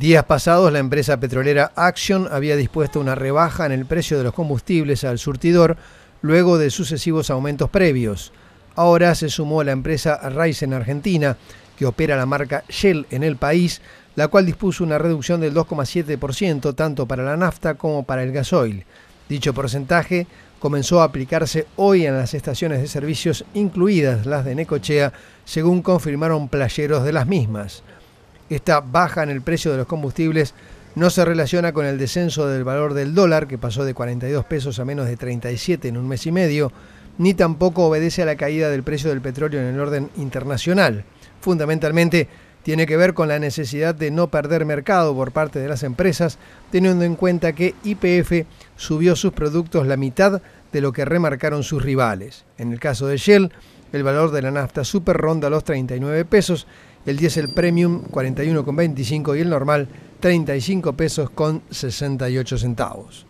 Días pasados, la empresa petrolera Action había dispuesto una rebaja en el precio de los combustibles al surtidor luego de sucesivos aumentos previos. Ahora se sumó la empresa en Argentina, que opera la marca Shell en el país, la cual dispuso una reducción del 2,7% tanto para la nafta como para el gasoil. Dicho porcentaje comenzó a aplicarse hoy en las estaciones de servicios, incluidas las de Necochea, según confirmaron playeros de las mismas. Esta baja en el precio de los combustibles no se relaciona con el descenso del valor del dólar, que pasó de 42 pesos a menos de 37 en un mes y medio, ni tampoco obedece a la caída del precio del petróleo en el orden internacional. Fundamentalmente, tiene que ver con la necesidad de no perder mercado por parte de las empresas, teniendo en cuenta que IPF subió sus productos la mitad de lo que remarcaron sus rivales. En el caso de Shell, el valor de la nafta super ronda los 39 pesos, el diésel premium 41,25 y el normal 35 pesos con 68 centavos.